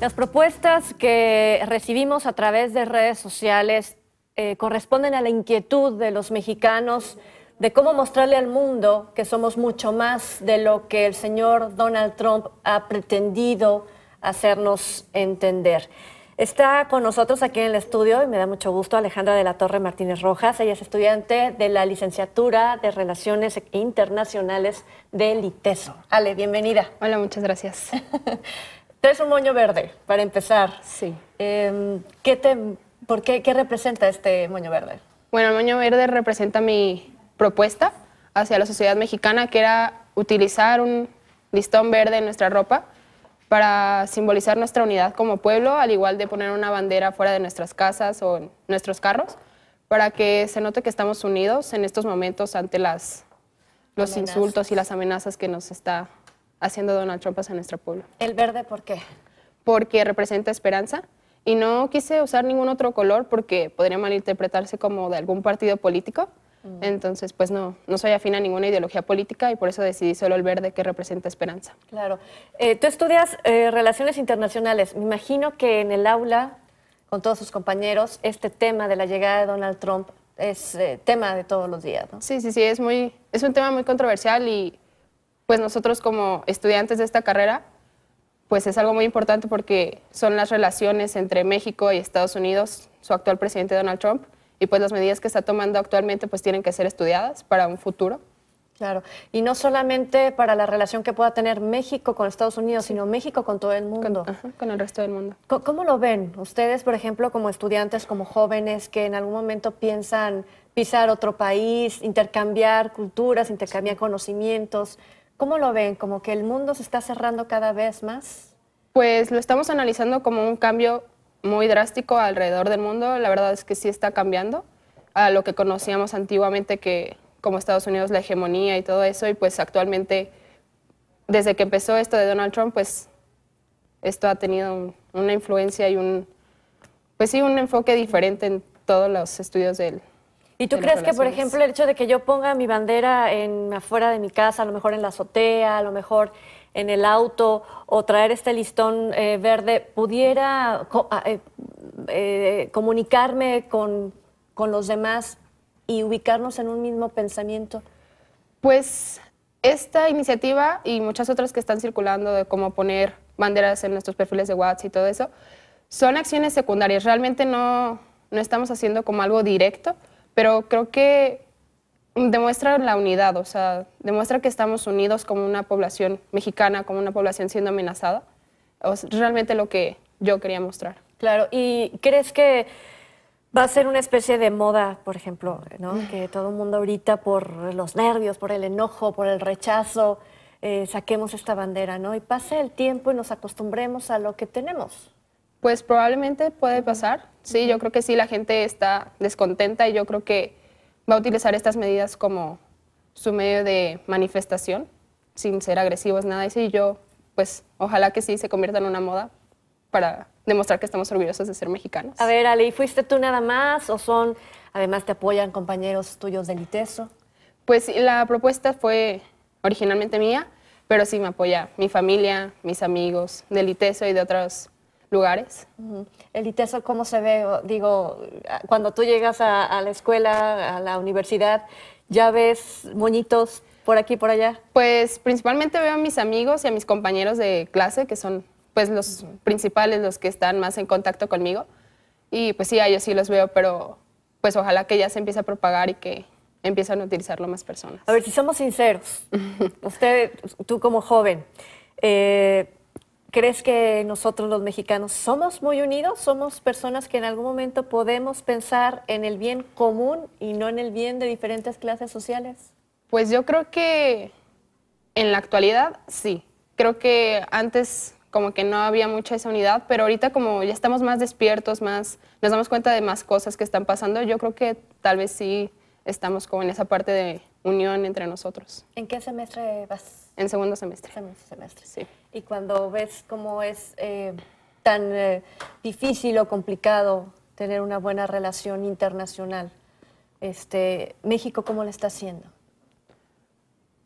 Las propuestas que recibimos a través de redes sociales eh, corresponden a la inquietud de los mexicanos de cómo mostrarle al mundo que somos mucho más de lo que el señor Donald Trump ha pretendido hacernos entender. Está con nosotros aquí en el estudio y me da mucho gusto Alejandra de la Torre Martínez Rojas. Ella es estudiante de la licenciatura de Relaciones Internacionales del ITESO. Ale, bienvenida. Hola, muchas gracias. Tres un moño verde, para empezar. Sí. Em, ¿qué, por qué, representa este moño verde? Bueno, el moño verde representa mi propuesta hacia la sociedad mexicana, que era utilizar un listón verde en nuestra ropa para simbolizar nuestra unidad como pueblo, al igual de poner una bandera fuera de nuestras casas o en nuestros carros, para que se note que estamos unidos en estos momentos ante las, los insultos y las amenazas que nos está haciendo Donald Trump hacia nuestro pueblo. ¿El verde por qué? Porque representa esperanza y no quise usar ningún otro color porque podría malinterpretarse como de algún partido político. Mm. Entonces, pues no, no soy afín a ninguna ideología política y por eso decidí solo el verde que representa esperanza. Claro. Eh, tú estudias eh, relaciones internacionales. Me imagino que en el aula, con todos sus compañeros, este tema de la llegada de Donald Trump es eh, tema de todos los días, ¿no? Sí, sí, sí, es, muy, es un tema muy controversial y pues nosotros como estudiantes de esta carrera, pues es algo muy importante porque son las relaciones entre México y Estados Unidos, su actual presidente Donald Trump, y pues las medidas que está tomando actualmente pues tienen que ser estudiadas para un futuro. Claro, y no solamente para la relación que pueda tener México con Estados Unidos, sino México con todo el mundo. Con, el resto del mundo. ¿Cómo, lo ven ustedes, por ejemplo, como estudiantes, como jóvenes que en algún momento piensan pisar otro país, intercambiar culturas, intercambiar conocimientos? ¿Cómo lo ven? ¿Como que el mundo se está cerrando cada vez más? Pues lo estamos analizando como un cambio muy drástico alrededor del mundo. La verdad es que sí está cambiando a lo que conocíamos antiguamente que como Estados Unidos la hegemonía y todo eso y pues actualmente desde que empezó esto de Donald Trump pues esto ha tenido una influencia y un pues sí un enfoque diferente en todos los estudios del, ¿Y tú crees que, por ejemplo, el hecho de que yo ponga mi bandera en afuera de mi casa, a lo mejor en la azotea, a lo mejor en el auto, o traer este listón eh, verde, pudiera ah, eh, eh, comunicarme con, con los demás y ubicarnos en un mismo pensamiento? Pues esta iniciativa y muchas otras que están circulando de cómo poner banderas en nuestros perfiles de WhatsApp y todo eso, son acciones secundarias. Realmente no, no estamos haciendo como algo directo, pero creo que demuestra la unidad, o sea, demuestra que estamos unidos como una población mexicana, como una población siendo amenazada. Es realmente lo que yo quería mostrar. Claro, ¿y crees que va a ser una especie de moda, por ejemplo, mm. que todo el mundo ahorita por los nervios, por el enojo, por el rechazo, eh, saquemos esta bandera, ¿no? Y pase el tiempo y nos acostumbremos a lo que tenemos. Pues probablemente puede pasar. Sí, yo creo que sí, la gente está descontenta y yo creo que va a utilizar estas medidas como su medio de manifestación, sin ser agresivos, nada. Y sí, yo, pues ojalá que sí se convierta en una moda para demostrar que estamos orgullosos de ser mexicanos. A ver, Ale, ¿y fuiste tú nada más o son, además te apoyan compañeros tuyos del ITESO? Pues la propuesta fue originalmente mía, pero sí me apoya mi familia, mis amigos del ITESO y de otros lugares. El ITESO, ¿cómo se ve? Digo, cuando tú llegas a, la escuela, a la universidad, ¿ya ves moñitos por aquí, por allá? Pues principalmente veo a mis amigos y a mis compañeros de clase, que son pues los principales, los que están más en contacto conmigo. Y pues sí, a ellos sí los veo, pero pues ojalá que ya se empiece a propagar y que empiezan a utilizarlo más personas. A ver, si somos sinceros, usted, tú como joven, eh, ¿Crees que nosotros los mexicanos somos muy unidos? ¿Somos personas que en algún momento podemos pensar en el bien común y no en el bien de diferentes clases sociales? Pues yo creo que en la actualidad sí. Creo que antes como que no había mucha esa unidad, pero ahorita como ya estamos más despiertos, más nos damos cuenta de más cosas que están pasando, yo creo que tal vez sí estamos como en esa parte de unión entre nosotros. ¿En qué semestre vas? En segundo semestre. Segundo semestre. Sí. Y cuando ves cómo es eh, tan eh, difícil o complicado tener una buena relación internacional, este, México, ¿cómo le está haciendo?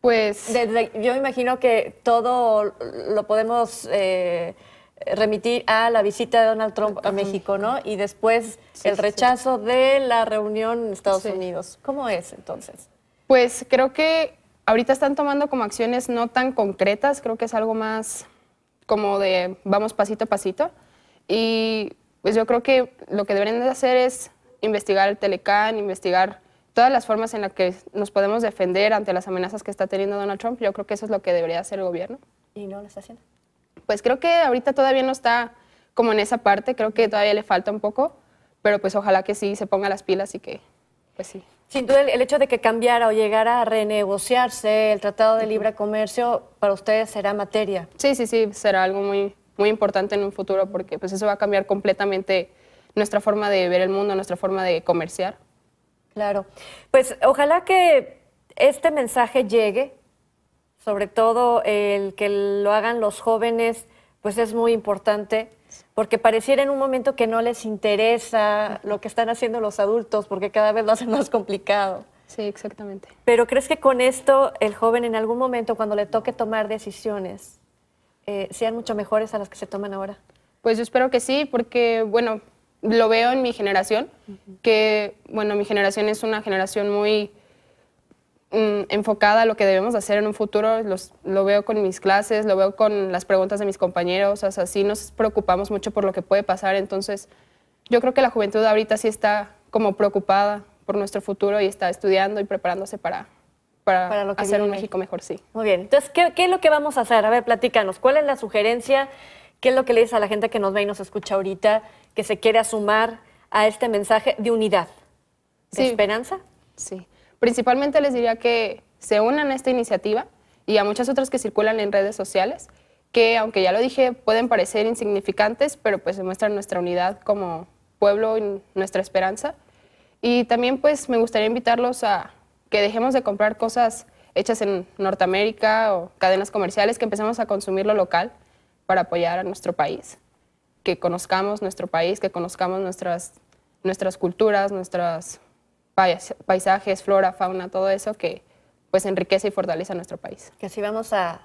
Pues. Desde, yo imagino que todo lo podemos. Eh, remitir a la visita de Donald Trump a México, ¿no? Y después el rechazo de la reunión en Estados Unidos. ¿Cómo es entonces? Pues creo que Ahorita están tomando como acciones no tan concretas, creo que es algo más como de vamos pasito a pasito. Y pues yo creo que lo que deberían hacer es investigar el Telecan, investigar todas las formas en las que nos podemos defender ante las amenazas que está teniendo Donald Trump. Yo creo que eso es lo que debería hacer el gobierno. ¿Y no lo está haciendo? Pues creo que ahorita todavía no está como en esa parte, creo que todavía le falta un poco, pero pues ojalá que sí se ponga las pilas y que, pues sí. Sin duda, el hecho de que cambiara o llegara a renegociarse el Tratado de Libre Comercio, para ustedes será materia. Sí, sí, sí, será algo muy, muy importante en un futuro porque pues, eso va a cambiar completamente nuestra forma de ver el mundo, nuestra forma de comerciar. Claro. Pues ojalá que este mensaje llegue, sobre todo el que lo hagan los jóvenes, pues es muy importante porque pareciera en un momento que no les interesa lo que están haciendo los adultos, porque cada vez lo hacen más complicado. Sí, exactamente. Pero crees que con esto el joven en algún momento, cuando le toque tomar decisiones, eh, sean mucho mejores a las que se toman ahora? Pues yo espero que sí, porque, bueno, lo veo en mi generación, que, bueno, mi generación es una generación muy Mm, enfocada a lo que debemos hacer en un futuro. lo veo con mis clases, lo veo con las preguntas de mis compañeros. así nos preocupamos mucho por lo que puede pasar. Entonces, yo creo que la juventud ahorita sí está como preocupada por nuestro futuro y está estudiando y preparándose para, para, hacer un México mejor, sí. Muy bien. Entonces, ¿qué, es lo que vamos a hacer? A ver, platícanos. ¿Cuál es la sugerencia? ¿Qué es lo que le dices a la gente que nos ve y nos escucha ahorita, que se quiere sumar a este mensaje de unidad? ¿De esperanza? Sí. Principalmente les diría que se unan a esta iniciativa y a muchas otras que circulan en redes sociales, que aunque ya lo dije, pueden parecer insignificantes, pero pues demuestran nuestra unidad como pueblo y nuestra esperanza. Y también pues me gustaría invitarlos a que dejemos de comprar cosas hechas en Norteamérica o cadenas comerciales, que empecemos a consumir lo local para apoyar a nuestro país, que conozcamos nuestro país, que conozcamos nuestras, nuestras culturas, nuestras paisajes, flora, fauna, todo eso que pues enriquece y fortalece a nuestro país. Que si vamos a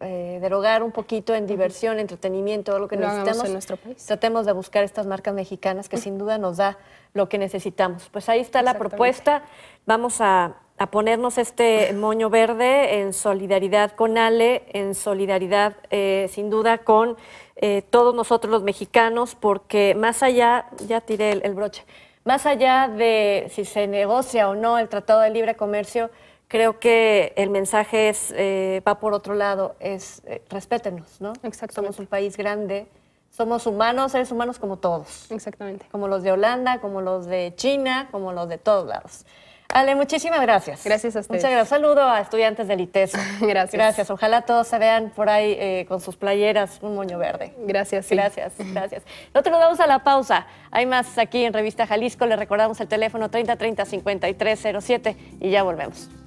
eh, derogar un poquito en diversión, entretenimiento, lo que necesitamos. En nuestro país. Tratemos de buscar estas marcas mexicanas que sin duda nos da lo que necesitamos. Pues ahí está la propuesta. Vamos a, a ponernos este moño verde en solidaridad con Ale, en solidaridad eh, sin duda con eh, todos nosotros los mexicanos, porque más allá, ya tiré el broche más allá de si se negocia o no el Tratado de Libre Comercio, creo que el mensaje es, eh, va por otro lado, es eh, respétenos, ¿no? Exacto. Somos un país grande, somos humanos, seres humanos como todos. Exactamente. Como los de Holanda, como los de China, como los de todos lados. Ale, muchísimas gracias. Gracias a ustedes. Muchas gracias. Saludo a estudiantes del ITES. gracias. Gracias. Ojalá todos se vean por ahí eh, con sus playeras un moño verde. Gracias. Sí. Gracias, gracias. Nosotros nos vamos a la pausa. Hay más aquí en Revista Jalisco. Les recordamos el teléfono 3030-5307 y ya volvemos.